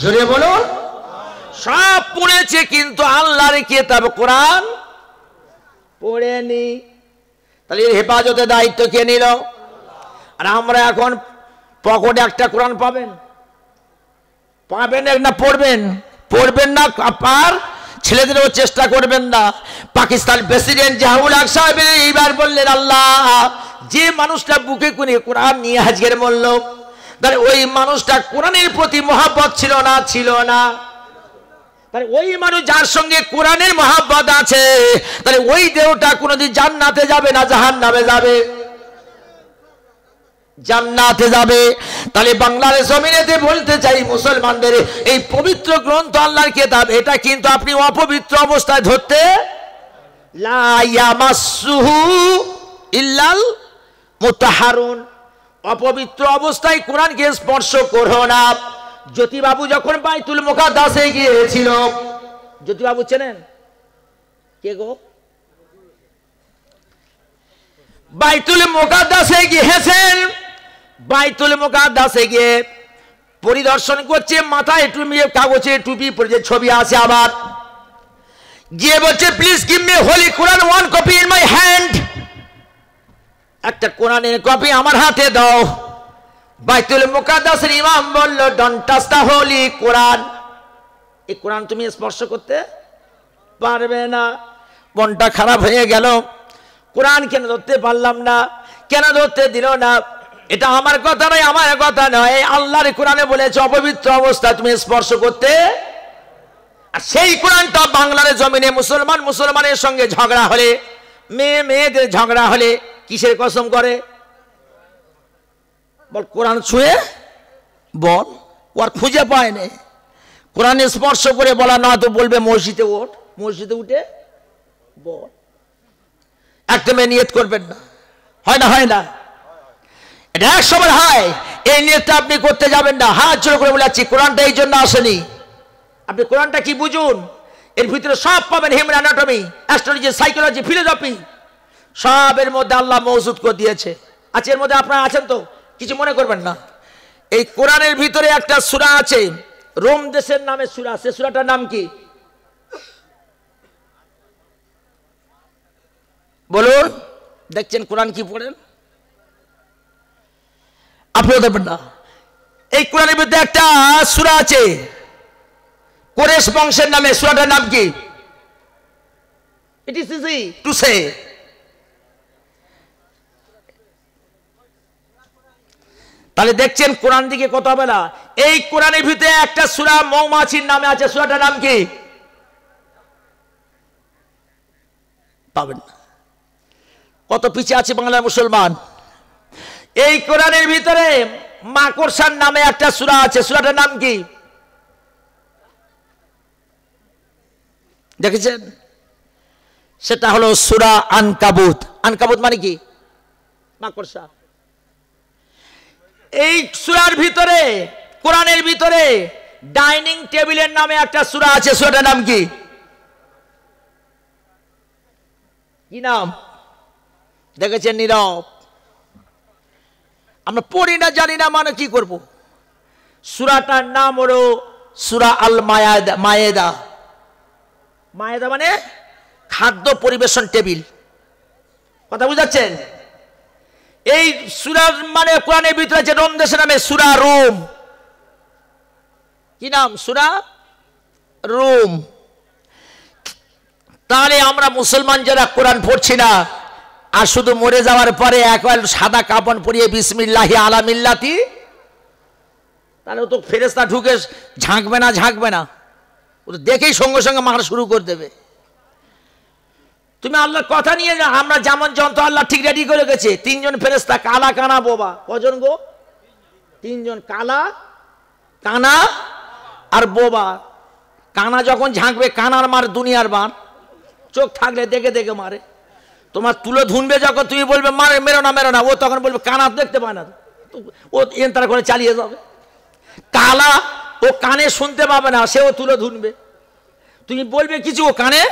জোরে বলুন সব পড়েছে কিন্তু আল্লাহর কেতাব কোরআন পড়েনি তাহলে হেফাজতে দায়িত্ব কে নিল আর আমরা এখন পকেটে একটা কোরআন পাবেন পাবেন না পড়বেন পড়বেন না আর ছেলেদেরও চেষ্টা করবেন না পাকিস্তান প্রেসিডেন্ট জাহুল হক সাহেব এইবার বললেন আল্লাহ যে মানুষটা বুকে করে কোরআন নিয়ে আজকের বললো তাহলে ওই মানুষটা কোরআনের প্রতি মহাব্বত ছিল না ছিল না তাহলে ওই মানুষ যার সঙ্গে কোরআনের মহাব্বত আছে তাহলে ওই দেহটা কোনোদিন জান্নাতে যাবে না জাহান নামে যাবে জান্নাতে যাবে তাহলে বাংলাদেশ জমিনেতে বলতে চাই মুসলমানদের এই পবিত্র গ্রন্থ আল্লাহর কেতাব এটা কিন্তু আপনি অপবিত্র অবস্থায় ধরতে লাইয়ামাসুহু ইল্লাল মুতাহারুন অপবিত্র অবস্থায় কোরআনকে স্পর্শ করো না জ্যোতিবাবু যখন বাইতুল মোকাদ্দাসে গিয়েছিল জ্যোতিবাবু চেনেন কে গো বাইতুল মোকাদ্দাসে গিয়েছেন বাইতুল দাসে গিয়ে পরিদর্শন করছে মাথায় টুপি কাগজে টুপি পরে ছবি আছে আবার গিয়ে বলছে please give me holy Quran one copy in my hand একটা কোরআনের কপি আমার হাতে দাও বাইতুল মুকাদ্দাসের ইমাম বলল ডনটাস্তা হোলি কোরআন এই কোরআন তুমি স্পর্শ করতে পারবে না মনটা খারাপ হয়ে গেল কোরআন কেন ধরতে পারলাম না কেন ধরতে দিল না এটা আমার কথা নয় আমার কথা নয় আল্লাহর কোরআনে বলেছে অপবিত্র অবস্থা তুমি স্পর্শ করতে আর সেই কোরআনটা বাংলার জমিনে মুসলমান মুসলমানের সঙ্গে ঝগড়া হলে মেয়ে মেয়েদের ঝগড়া হলে কিসের কসম করে বল কোরআন ছুঁয়ে বল ও আর খুঁজে পায় নে কোরআনে স্পর্শ করে বলা না তো বলবে মসজিদে ওঠ মসজিদে উঠে বল একটা মেয়ে নিয়ত করবেন না হয় না হয় না এটা এক সময় হয় এই নিয়তটা আপনি করতে যাবেন না হাত জোর করে বলে যাচ্ছি কোরআনটা এই জন্য আসেনি আপনি কোরআনটা কি বুঝুন এর ভিতরে সব পাবেন human anatomy astrology psychology philosophy সব এর মধ্যে আল্লাহ মৌজুদ করে দিয়েছে আচ্ছা এর মধ্যে আপনারা আছেন তো কিছু মনে করবেন না এই কোরআনের ভিতরে একটা সুরা আছে রোম দেশের নামে সুরা সে সুরাটার নাম কি বলুন দেখছেন কোরআন কি পড়েন আপনিও দেখবেন না এই কোরআনের মধ্যে একটা সুরা আছে কোরেশ বংশের নামে সুরাটার নাম কি ইট ইস ইজি টু সে তাহলে দেখছেন কোরআন দিকে কত হবে না এই কোরআনের ভিতরে একটা সুরা মৌমাছির নামে আছে সুরাটার নাম কি পাবেন না কত পিছিয়ে আছে বাংলার মুসলমান এই কোরআনের ভিতরে মাকড়সার নামে একটা সুরা আছে সুরাটার নাম কি দেখেছেন সেটা হলো সুরা আনকাবুত আনকাবুত মানে কি মাকড়সা এই সুরার ভিতরে কোরআনের ভিতরে ডাইনিং টেবিলের নামে একটা সুরা আছে সুরাটার নাম কি নাম দেখেছেন নীরব আমরা পড়ি না জানি না মানে কি করব। সুরাটার নাম হলো সুরা আল মায়াদা মায়েদা মায়েদা মানে খাদ্য পরিবেশন টেবিল কথা বুঝাচ্ছেন এই সুরার মানে কোরআনের ভিতরে যে রোম দেশের নামে সুরা রোম কি নাম সুরা রোম তাহলে আমরা মুসলমান যারা কোরআন পড়ছি না আর শুধু মরে যাওয়ার পরে একবার সাদা কাপন পরিয়ে বিসমিল্লাহি আলামিল্লাতি তাহলে তো ফেরেস্তা ঢুকে ঝাঁকবে না ঝাঁকবে না ও তো দেখেই সঙ্গে সঙ্গে মারা শুরু করে দেবে তুমি আল্লাহর কথা নিয়ে যা আমরা যেমন যন্ত্র আল্লাহ ঠিক রেডি করে গেছে তিনজন ফেরেস্তা কালা কানা বোবা কজন গো তিনজন কালা কানা আর বোবা কানা যখন ঝাঁকবে কানার মার দুনিয়ার মার চোখ থাকলে দেখে দেখে মারে তোমার তুলে ধুনবে যখন তুমি বলবে মারে মেরো না মেরো না ও তখন বলবে কানা দেখতে পায় না ও এন্তার করে চালিয়ে যাবে কালা ও কানে শুনতে পাবে না সেও তুলে ধুনবে তুমি বলবে কিছু ও কানে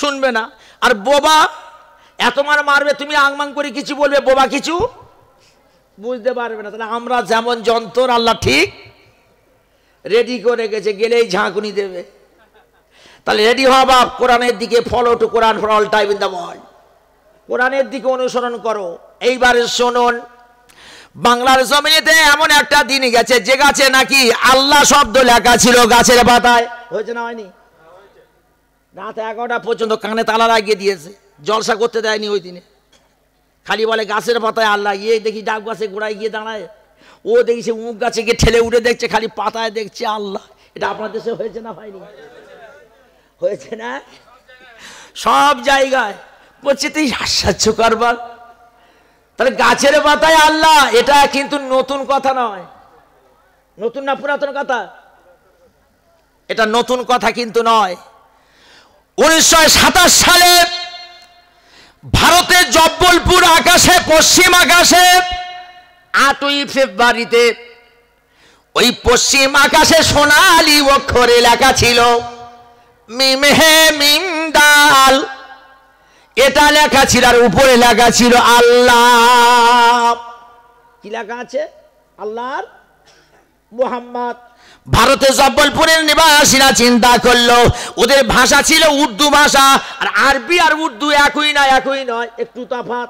শুনবে না আর বোবা এত মার মারবে তুমি আংমাং করে কিছু বলবে বোবা কিছু বুঝতে পারবে না তাহলে আমরা যেমন যন্তর আল্লাহ ঠিক রেডি করে গেছে গেলেই ঝাঁকুনি দেবে তাহলে রেডি হওয়া বাপ কোরআনের দিকে follow to Quran for all time in the world কোরআনের দিকে অনুসরণ করো এইবারে শুনুন বাংলার জমিনেতে এমন একটা দিন গেছে যে গাছে নাকি আল্লাহ শব্দ লেখা ছিল গাছের পাতায় হয়েছে না হয়নি রাত এগারোটা পর্যন্ত কানে তালা লাগিয়ে দিয়েছে জলসা করতে দেয়নি ওই দিনে খালি বলে গাছের পাতায় আল্লাহ ইয়ে দেখি ডাক গাছে গোড়ায় গিয়ে দাঁড়ায় ও দেখি সে উঁক গাছে গিয়ে ঠেলে উঠে দেখছে খালি পাতায় দেখছে আল্লাহ এটা আপনার দেশে হয়েছে না হয়নি হয়েছে না সব জায়গায় বলছে তুই আশ্চর্য কারবার তাহলে গাছের পাতায় আল্লাহ এটা কিন্তু নতুন কথা নয় নতুন না পুরাতন কথা এটা নতুন কথা কিন্তু নয় উনিশশো সালে ভারতের জব্বলপুর আকাশে পশ্চিম আকাশে আটই ফেব্রুয়ারিতে ওই পশ্চিম আকাশে সোনালি অক্ষরে লেখা ছিল মিমহে মিম এটা লেখা ছিল আর উপরে লেখা ছিল আল্লাহ কি লেখা আছে আল্লাহর মোহাম্মদ ভারতে জব্বলপুরের নিবাসীরা চিন্তা করলো ওদের ভাষা ছিল উর্দু ভাষা আর আরবি আর উর্দু একই না একই নয় একটু তফাত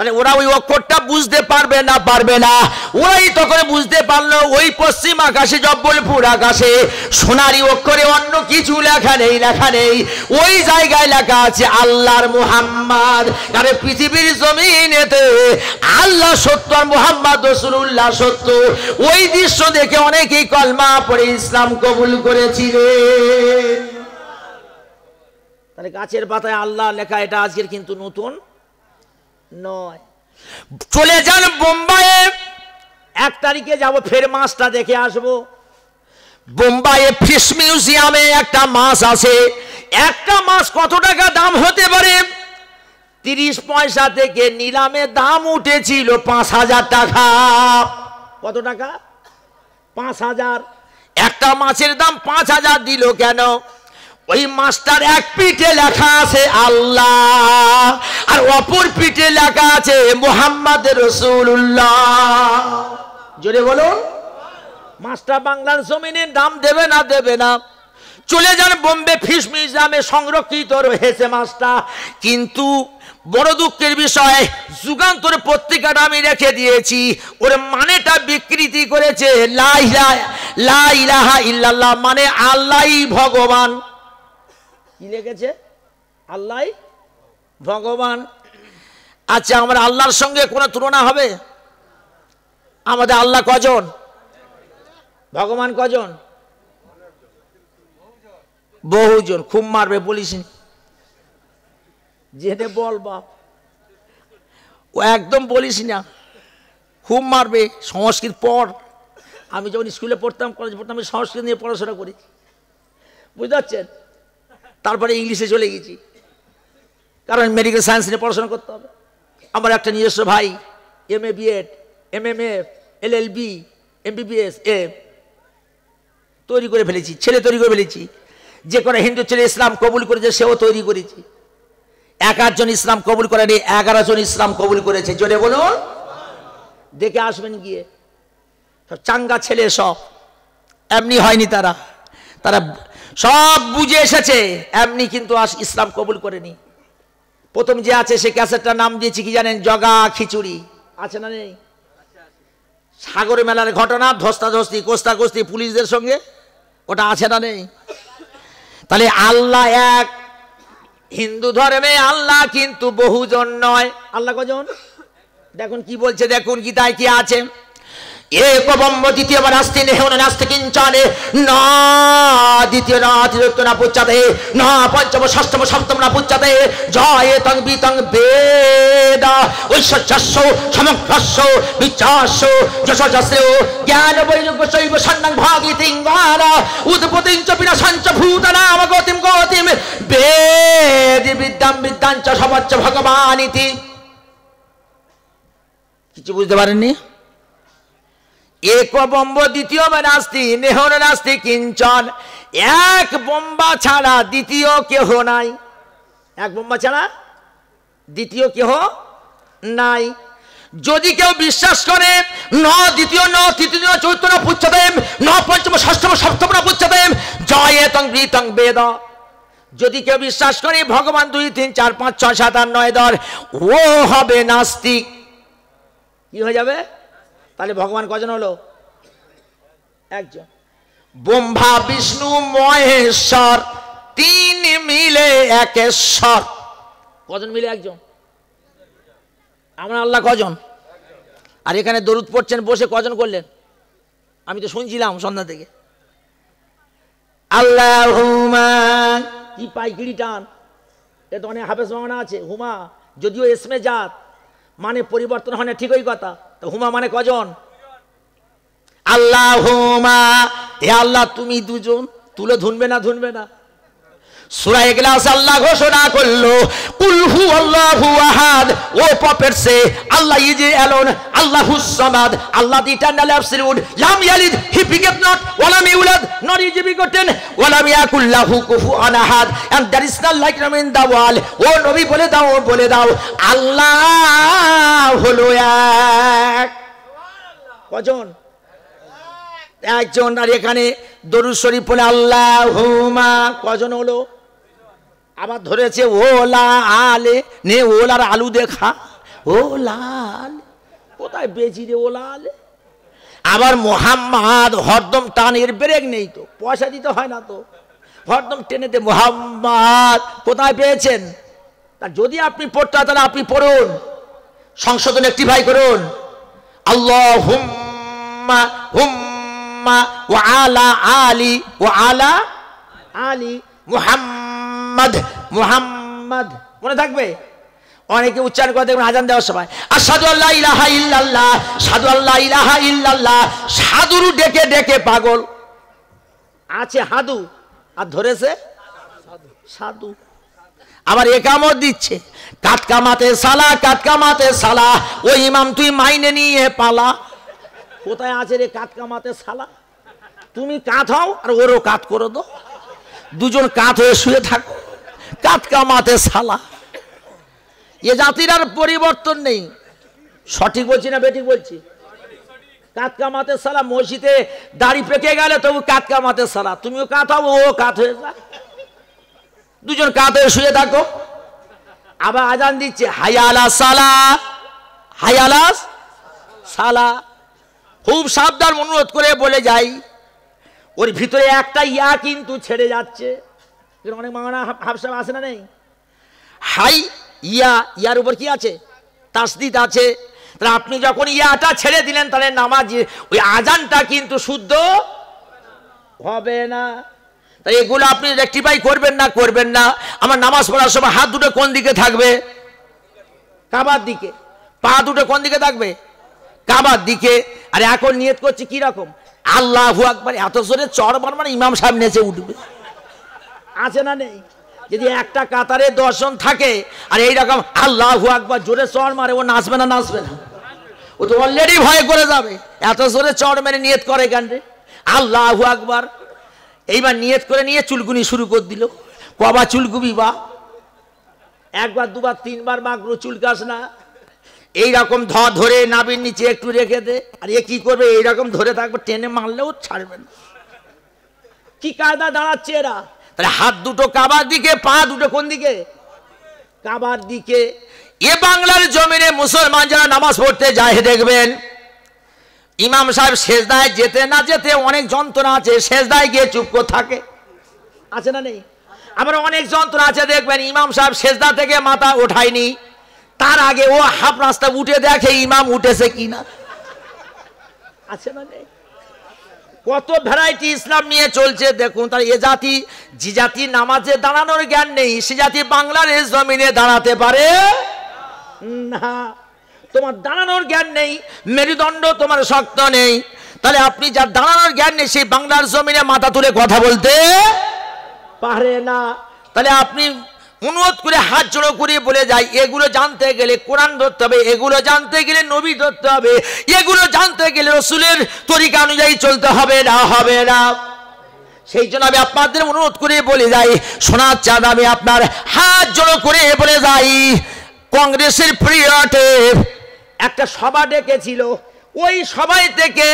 মানে ওরা ওই অক্ষরটা বুঝতে পারবে না পারবে না ওরাই তখন বুঝতে পারলো ওই পশ্চিম আকাশে জব্বলপুর আকাশে সোনারি অক্ষরে অন্য কিছু লেখা নেই লেখা নেই ওই জায়গায় লেখা আছে আল্লাহর মুহাম্মদ আরে পৃথিবীর জমিনেতে আল্লাহ সত্য আর মুহাম্মদ রসুল্লাহ সত্য ওই দৃশ্য দেখে অনেকেই কলমা পড়ে ইসলাম কবুল করেছিল তাহলে গাছের পাতায় আল্লাহ লেখা এটা আজকের কিন্তু নতুন নয় চলে যান বোম্বাইয়ে এক তারিখে যাব ফের মাছটা দেখে আসব বোম্বাইয়ে ফিশ মিউজিয়ামে একটা মাছ আছে একটা মাছ কত টাকা দাম হতে পারে তিরিশ পয়সা থেকে নিলামে দাম উঠেছিল পাঁচ হাজার টাকা কত টাকা পাঁচ হাজার একটা মাছের দাম পাঁচ হাজার দিল কেন ওই মাস্টার এক পিঠে লেখা আছে আল্লাহ আর অপর পিঠে লেখা আছে মোহাম্মদ রসুল্লাহ জোরে বলুন মাস্টার বাংলার জমিনের দাম দেবে না দেবে না চলে যান বোম্বে ফিস মিউজিয়ামে সংরক্ষিত রয়েছে মাছটা কিন্তু বড় দুঃখের বিষয় যুগান্তর পত্রিকাটা আমি রেখে দিয়েছি ওর মানেটা বিকৃতি করেছে লাইলা লাইলাহা ইল্লাল্লাহ মানে আল্লাহ ভগবান কি লেগেছে আল্লাহ ভগবান আচ্ছা আমার আল্লাহর সঙ্গে কোনো তুলনা হবে আমাদের আল্লাহ কজন ভগবান কজন বহুজন খুব মারবে বলিস জেনে বল বাপ ও একদম বলিস না খুব মারবে সংস্কৃত পড় আমি যখন স্কুলে পড়তাম কলেজে পড়তাম আমি সংস্কৃত নিয়ে পড়াশোনা করি বুঝতে পারছেন তারপরে ইংলিশে চলে গেছি কারণ মেডিকেল সায়েন্স নিয়ে পড়াশোনা করতে হবে আমার একটা নিজস্ব ভাই M A BEd M M F L L B M BBS M তৈরি করে ফেলেছি ছেলে তৈরি করে ফেলেছি যে কোনো হিন্দু ছেলে ইসলাম কবুল করেছে সেও তৈরি করেছি এক জন ইসলাম কবুল করেনি এগারো জন ইসলাম কবুল করেছে জোরে বলুন দেখে আসবেন গিয়ে সব চাঙ্গা ছেলে সব এমনি হয়নি তারা তারা সব বুঝে এসেছে এমনি কিন্তু ইসলাম কবুল করেনি প্রথম যে আছে সে ক্যাসেটটা নাম দিয়েছি কি জানেন জগা খিচুড়ি আছে না নেই সাগরে মেলার ঘটনা ধস্তাধস্তি কোস্তি পুলিশদের সঙ্গে ওটা আছে না নেই তাহলে আল্লাহ এক হিন্দু ধর্মে আল্লাহ কিন্তু বহুজন নয় আল্লাহ কজন দেখুন কি বলছে দেখুন গীতায় কি আছে ఏకబొమ్మ ద్వితీయమ నాస్తి నేహున నాస్తి కించానే నా দ্বিতীয় না তৃতীয় না পুচ্ছাতে না পঞ্চম ষষ্ঠম সপ্তম না পুচ্ছাতে জয় তং বিতং বেদা ঐশ্বর্যস্য সমগ্রস্য বিচাস্য যশস্য জ্ঞান বৈরুগ্য শৈব সন্নাং ভাগিতিং বারা উদ্পতিং চ বিনাশাঞ্চ ভূতনাম গতিম গতিম বেদি বিদ্যাম বিদ্যাঞ্চ সমচ্চ ভগবানিতি কিছু বুঝতে পারেননি এক বম্ব দ্বিতীয় নাস্তি নেহ নাস্তি কিঞ্চন এক বোম্বা ছাড়া দ্বিতীয় কেহ নাই এক বোম্বা ছাড়া দ্বিতীয় কেহ নাই যদি কেউ বিশ্বাস করে ন দ্বিতীয় ন তৃতীয় চতুর্থ ন পুচ্ছদেম ন পঞ্চম ষষ্ঠম সপ্তম ন জয় এতং বৃতং বেদ যদি কেউ বিশ্বাস করে ভগবান দুই তিন চার পাঁচ ছয় সাত আট নয় দর ও হবে নাস্তিক কি হয়ে যাবে তাহলে ভগবান কজন হলো একজন ব্রহ্মা বিষ্ণু মহেশ্বর তিন মিলে একেশ্বর কজন মিলে একজন আমরা আল্লাহ কজন আর এখানে দরুদ পড়ছেন বসে কজন করলেন আমি তো শুনছিলাম সন্ধ্যা থেকে আল্লাহ হুমা কি পাইকিরি টান এ তো অনেক হাফেজ মামানা আছে হুমা যদিও এসমে যাত মানে পরিবর্তন হয় না ঠিকই কথা তো হুমা মানে কজন আল্লাহ হুমা হে আল্লাহ তুমি দুজন তুলে ধুনবে না ধুনবে না সুরা এগলাস আল্লাহ ঘোষণা করলো কুলহু আল্লাহু আহাদ ও পপের সে আল্লাহ এলন আল্লাহু সামাদ আল্লাহ দি ইটারনাল অ্যাবসলিউট লাম ইয়ালিদ হি বিগেট নট ওয়া লাম ইউলাদ নট বিগটেন ওয়া লাম ইয়াকুল লাহু and that is not like নাম ইন দা ওয়াল ও নবী বলে দাও বলে দাও আল্লাহ হলো এক কজন একজন আর এখানে দরুদ শরীফ আল্লাহ হুমা কজন হলো আবার ধরেছে ও আলে নে ওলার আলু দেখা ও লাল কোথায় বেজি রে ও লাল আবার মোহাম্মদ হরদম টান এর ব্রেক নেই তো পয়সা দিতে হয় না তো হরদম টেনেতে মোহাম্মদ কোথায় পেয়েছেন আর যদি আপনি পড়তে হয় তাহলে আপনি পড়ুন সংশোধন একটি ভাই করুন আল্লাহ হুম্মা হুম্মা ও আলা আলী ও আলা আলী মোহাম্মদ মুহাম্মদ মুহাম্মদ মনে থাকবে অনেকে উচ্চারণ করে দেখবেন আজান দেওয়ার সময় আর সাধু আল্লাহ ইলাহা ইল্লাল্লাহ সাধু আল্লাহ ইলাহা ইল্লাল্লাহ সাধুর ডেকে ডেকে পাগল আছে হাদু আর ধরেছে সাধু আবার একামত দিচ্ছে কাটকামাতে সালা কাটকামাতে সালা ওই ইমাম তুই মাইনে নিয়ে পালা কোথায় আছে রে কাটকামাতে সালা তুমি কাঁথ হও আর ওরও কাত করে দো দুজন কাত হয়ে শুয়ে থাকো কাত কামাতে সালা এ জাতির আর পরিবর্তন নেই সঠিক বলছি না বেঠিক বলছি কাত কামাতে সালা মসজিদে দাড়ি পেকে গেলে তবু কাত কামাতে সালা তুমিও কাত হবো ও কাত হয়ে যা দুজন কাত হয়ে শুয়ে থাকো আবার আজান দিচ্ছে হায়ালা সালা হায়ালা সালা খুব সাবধান অনুরোধ করে বলে যাই ওর ভিতরে একটা ইয়া কিন্তু ছেড়ে যাচ্ছে অনেক মামানা হাফসাব আসে না নেই হাই ইয়া ইয়ার উপর কি আছে তাসদিদ আছে তাহলে আপনি যখন ইয়াটা ছেড়ে দিলেন তাহলে নামাজ ওই আজানটা কিন্তু শুদ্ধ হবে না তাই এগুলো আপনি রেক্টিফাই করবেন না করবেন না আমার নামাজ পড়ার সময় হাত দুটো কোন দিকে থাকবে কাবার দিকে পা দুটো কোন দিকে থাকবে কাবার দিকে আর এখন নিয়ত করছি কিরকম আল্লাহ আকবর এত জোরে চড়বার মানে ইমাম সাহেব নেচে উঠবে আছে না নেই যদি একটা কাতারে দর্শন থাকে আর এইরকম আল্লাহ আকবর জোরে চড় মারে ও নাচবে না নাচবে না ও তো অলরেডি ভয় করে যাবে এত জোরে চড় মেরে নিয়ত করে কেন রে আল্লাহ আকবর এইবার নিয়ত করে নিয়ে চুলকুনি শুরু করে দিল কবা চুলকুবি বা একবার দুবার তিনবার মাগরু চুলকাস না এই রকম ধ ধরে নাবির নিচে একটু রেখে দে আর এ কি করবে এই রকম ধরে থাকবে টেনে মারলেও ছাড়বে না কি কায়দা দাঁড়াচ্ছে এরা তাহলে হাত দুটো কাবার দিকে পা দুটো কোন দিকে কাবার দিকে এ বাংলার জমিনে মুসলমান যারা নামাজ পড়তে যায় দেখবেন ইমাম সাহেব শেষদায় যেতে না যেতে অনেক যন্ত্রণা আছে শেষদায় গিয়ে চুপ করে থাকে আছে না নেই আবার অনেক যন্ত্রণা আছে দেখবেন ইমাম সাহেব শেষদা থেকে মাথা ওঠায়নি তার আগে ও হাফ রাস্তা উঠে দেখে ইমাম উঠেছে কিনা আছে মানে কত ভ্যারাইটি ইসলাম নিয়ে চলছে দেখুন তার এ জাতি যে জাতি নামাজে দাঁড়ানোর জ্ঞান নেই সে জাতি বাংলার জমিনে দাঁড়াতে পারে না তোমার দাঁড়ানোর জ্ঞান নেই মেরুদণ্ড তোমার শক্ত নেই তাহলে আপনি যার দাঁড়ানোর জ্ঞান নেই সেই বাংলার জমিনে মাথা তুলে কথা বলতে পারে না তাহলে আপনি অনুরোধ করে হাত জড়ো করে বলে যাই এগুলো জানতে গেলে কোরআন ধরতে হবে এগুলো জানতে গেলে নবী ধরতে হবে এগুলো জানতে গেলে রসুলের তরিকা অনুযায়ী চলতে হবে না হবে না সেই জন্য আমি আপনাদের অনুরোধ করে বলে যাই সোনার চাঁদ আমি আপনার হাত জড়ো করে বলে যাই কংগ্রেসের প্রিয়টে একটা সভা ডেকেছিল ওই সবাই থেকে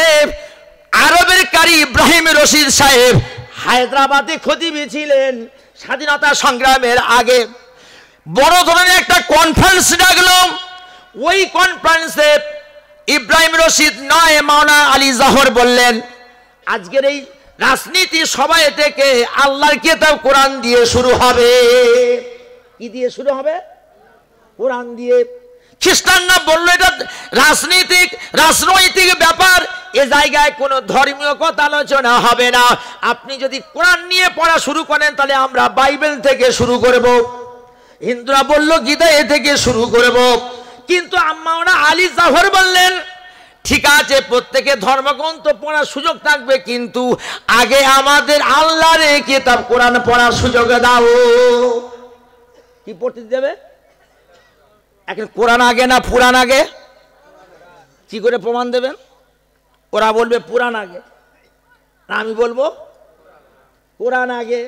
আরবের কারি ইব্রাহিম রশিদ সাহেব হায়দ্রাবাদে খতিবি ছিলেন স্বাধীনতা সংগ্রামের আগে বড় ধরনের একটা কনফারেন্স ডাকলো ওই কনফারেন্সে ইব্রাহিম রশিদ নয় মাওনা আলী জাহর বললেন আজকের এই রাজনীতি সবাই থেকে আল্লাহর কেতাব কোরআন দিয়ে শুরু হবে কি দিয়ে শুরু হবে কোরআন দিয়ে খ্রিস্টানরা বললো এটা রাজনৈতিক রাজনৈতিক ব্যাপার এ জায়গায় কোনো ধর্মীয় কথা আলোচনা হবে না আপনি যদি কোরআন নিয়ে পড়া শুরু করেন তাহলে আমরা বাইবেল থেকে শুরু করব হিন্দুরা বলল গীতা এ থেকে শুরু করব কিন্তু আম্মা ওরা আলী জাফর বললেন ঠিক আছে প্রত্যেকে ধর্মগ্রন্থ পড়ার সুযোগ থাকবে কিন্তু আগে আমাদের আল্লাহরে কিতাব কোরআন পড়ার সুযোগ দাও কি পড়তে দেবে এখন কোরআন আগে না পুরাণ আগে কি করে প্রমাণ দেবেন ওরা বলবে পুরাণ আগে না আমি বলবো কোরআন আগে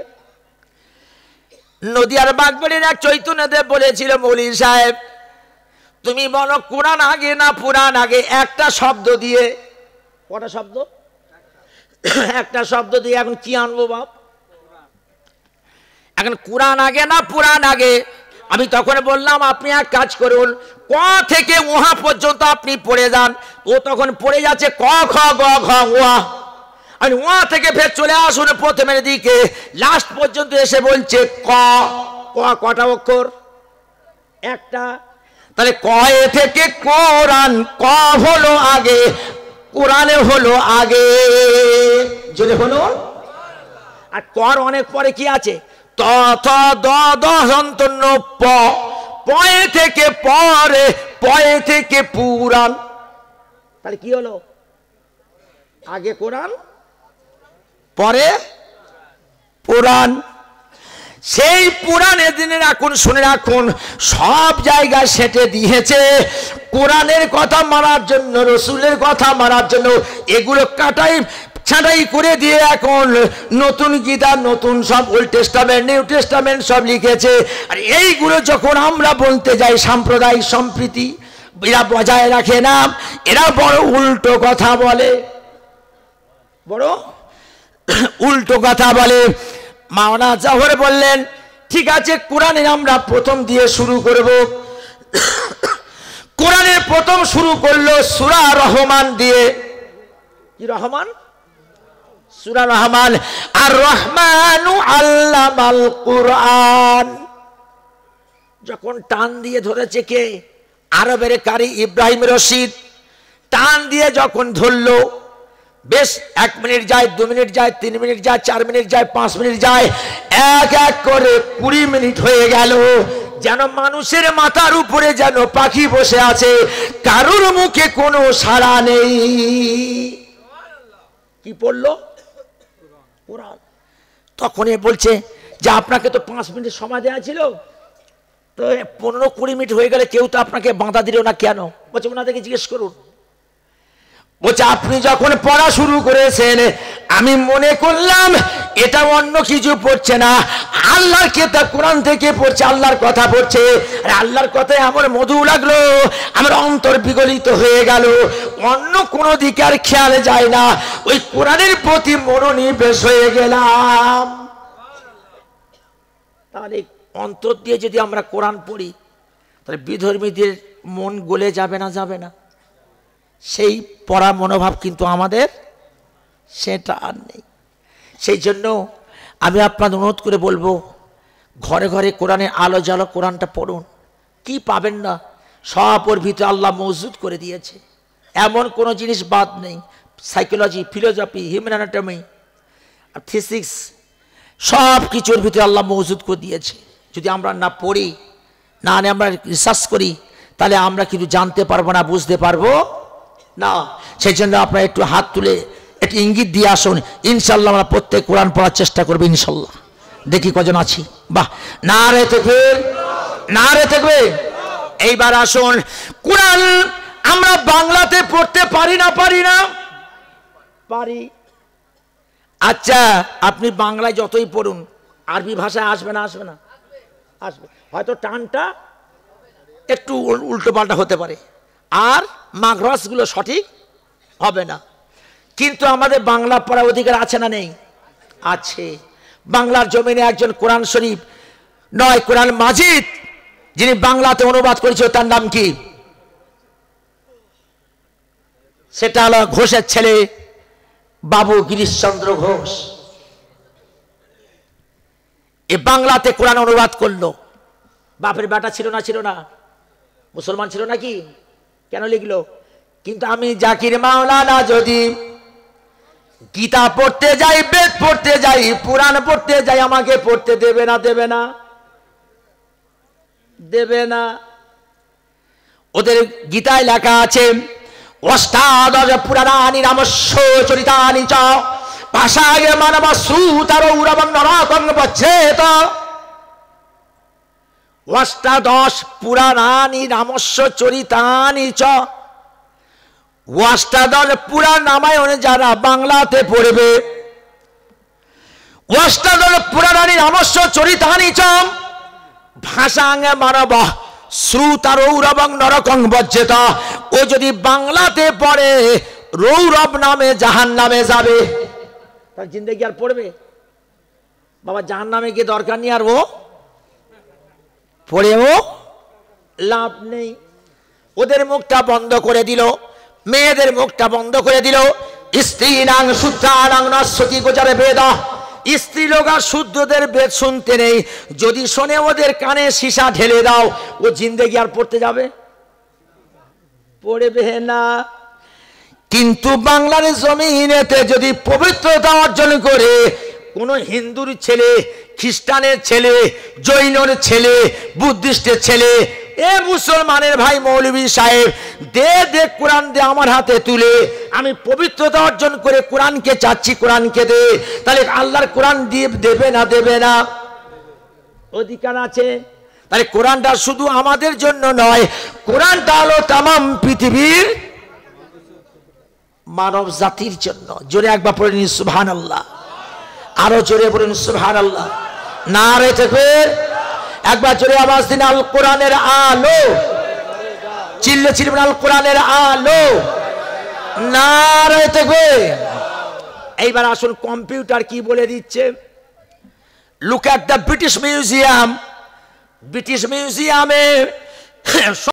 নদিয়ার বাগবাড়ির এক দেব বলেছিল মৌলি সাহেব তুমি বলো কোরআন আগে না পুরাণ আগে একটা শব্দ দিয়ে কটা শব্দ একটা শব্দ দিয়ে এখন কি আনবো বাপ এখন কোরআন আগে না পুরাণ আগে আমি তখন বললাম আপনি এক কাজ করুন ক থেকে ওহা পর্যন্ত আপনি পড়ে যান ও তখন পড়ে যাচ্ছে ক খ গ ঘ ওয়া আমি ওয়া থেকে ফের চলে আসুন প্রথমের দিকে লাস্ট পর্যন্ত এসে বলছে ক ক কটা অক্ষর একটা তাহলে ক এ থেকে কোরআন ক হলো আগে কোরআনে হলো আগে যদি হলো আর কর অনেক পরে কি আছে তথ দন্তন্য পয়ে থেকে পরে পয়ে থেকে পুরাণ তাহলে কি হলো আগে কোরআন পরে পুরাণ সেই পুরাণের দিনের এখন শুনে রাখুন সব জায়গা সেটে দিয়েছে কোরআনের কথা মারার জন্য রসুলের কথা মারার জন্য এগুলো কাটাই ছাঁটাই করে দিয়ে এখন নতুন গীতা নতুন সব ওল্ড টেস্টামেন্ট নিউ টেস্টামেন্ট সব লিখেছে আর এইগুলো যখন আমরা বলতে যাই সাম্প্রদায়িক সম্প্রীতি এরা বজায় রাখে না এরা বড় উল্টো কথা বলে বড় উল্টো কথা বলে মাওনা জাহর বললেন ঠিক আছে কোরআনে আমরা প্রথম দিয়ে শুরু করব কোরআনের প্রথম শুরু করলো সুরা রহমান দিয়ে রহমান সুরা রহমান আর রহমান আল্লামাল কুরআন যখন টান দিয়ে ধরেছে কে আরবের কারি ইব্রাহিম রশিদ টান দিয়ে যখন ধরল বেশ এক মিনিট যায় দু মিনিট যায় তিন মিনিট যায় চার মিনিট যায় পাঁচ মিনিট যায় এক এক করে কুড়ি মিনিট হয়ে গেল যেন মানুষের মাথার উপরে যেন পাখি বসে আছে কারুর মুখে কোনো সাড়া নেই কি পড়লো ওরা তখন এ বলছে যে আপনাকে তো পাঁচ মিনিট সময় দেওয়া ছিল তো পনেরো কুড়ি মিনিট হয়ে গেলে কেউ তো আপনাকে বাঁধা দিল না কেন বলছে ওনাদেরকে জিজ্ঞেস করুন বলছে আপনি যখন পড়া শুরু করেছেন আমি মনে করলাম এটা অন্য কিছু পড়ছে না আল্লাহর কেতা কোরআন থেকে পড়ছে আল্লাহর কথা পড়ছে আর আল্লাহর কথায় আমার মধু লাগলো আমার অন্তর বিগলিত হয়ে গেল অন্য কোনো দিকে আর খেয়াল যায় না ওই কোরআনের প্রতি মনোনিবেশ হয়ে গেলাম তাহলে অন্তর দিয়ে যদি আমরা কোরআন পড়ি তাহলে বিধর্মীদের মন গলে যাবে না যাবে না সেই পড়া মনোভাব কিন্তু আমাদের সেটা আর নেই সেই জন্য আমি আপনাদের অনুরোধ করে বলবো ঘরে ঘরে কোরআনে আলো জ্বালো কোরআনটা পড়ুন কি পাবেন না সব ওর ভিতরে আল্লাহ মজুদ করে দিয়েছে এমন কোনো জিনিস বাদ নেই সাইকোলজি ফিলোজফি হিউম্যান অ্যানাটমি আর ফিজিক্স সব কিছুর ভিতরে আল্লাহ মজুদ করে দিয়েছে যদি আমরা না পড়ি না আমরা রিসার্চ করি তাহলে আমরা কিন্তু জানতে পারবো না বুঝতে পারবো না সেই জন্য আপনারা একটু হাত তুলে একটি ইঙ্গিত দিয়ে আসুন ইনশাল্লাহ আমরা প্রত্যেক কোরআন পড়ার চেষ্টা করবো ইনশাল্লাহ দেখি কজন আছি বাহ না রে থাকবে না রে থাকবে এইবার আসুন কোরআন আমরা বাংলাতে পড়তে পারি না পারি না পারি আচ্ছা আপনি বাংলায় যতই পড়ুন আরবি ভাষায় আসবে না আসবে না আসবে হয়তো টানটা একটু উল্টো পাল্টা হতে পারে আর মাঘরাসগুলো সঠিক হবে না কিন্তু আমাদের বাংলা পড়ার অধিকার আছে না নেই আছে বাংলার জমিনে একজন কোরআন শরীফ নয় কোরআন মাজিদ যিনি বাংলাতে অনুবাদ করেছিল তার নাম কি সেটা হলো ঘোষের ছেলে বাবু গিরিশচন্দ্র ঘোষ এ বাংলাতে কোরআন অনুবাদ করলো বাপের বেটা ছিল না ছিল না মুসলমান ছিল নাকি কেন লিখলো কিন্তু আমি জাকির মাওলানা যদি গীতা পড়তে যাই বেদ পড়তে যাই পুরাণ পড়তে যাই আমাকে পড়তে দেবে না দেবে না দেবে না ওদের গীতায় লেখা আছে অষ্টাদশ পুরাণানি রামস্য চরিতানি চ ভাষায় মানব সুতার উরবং নরকং তো অষ্টাদশ পুরাণানি রামস্য চরিতানি চ ওয়াস্তাদল পুরা রামায়ণে যারা বাংলাতে পড়বে ওয়াস্তাদল পুরাণী রামস্য চরিতানি চম ভাষাঙ্গে মানব শ্রুতার রৌরবং নরকং বজ্জেত ও যদি বাংলাতে পড়ে রৌরব নামে জাহান নামে যাবে তার জিন্দগি আর পড়বে বাবা জাহান নামে গিয়ে দরকার নেই আর ও পড়েও লাভ নেই ওদের মুখটা বন্ধ করে দিল মেয়েদের মুখটা বন্ধ করে দিল স্ত্রী নাং সূত্রাং নশ্বতী গোচারে বেদা লোক আর শুদ্ধদের বেদ শুনতে নেই যদি শোনে ওদের কানে সীসা ঢেলে দাও ও জিন্দেগি আর পড়তে যাবে পড়বে না কিন্তু বাংলার জমিনেতে যদি পবিত্রতা অর্জন করে কোন হিন্দুর ছেলে খ্রিস্টানের ছেলে জৈনর ছেলে বুদ্ধিস্টের ছেলে এ মুসলমানের ভাই মৌলবী সাহেব দে দে কোরআন দে আমার হাতে তুলে আমি পবিত্রতা অর্জন করে কোরআনকে চাচ্ছি কোরআনকে দে তাহলে আল্লাহর কোরআন দিয়ে দেবে না দেবে না অধিকার আছে তাহলে কোরআনটা শুধু আমাদের জন্য নয় কোরআনটা হলো তাম পৃথিবীর মানব জাতির জন্য জোরে একবার পড়ে নিন সুহান আল্লাহ আরো জোরে পড়ে নিন সুহান আল্লাহ না রে থাকবে একবার জোরে আওয়াজ দিন আল কোরআনের আলো চিল্লে ছিলেন আল কোরআনের আলো না থাকবে এইবার আসুন কম্পিউটার কি বলে দিচ্ছে look at the British museum British মিউজিয়ামে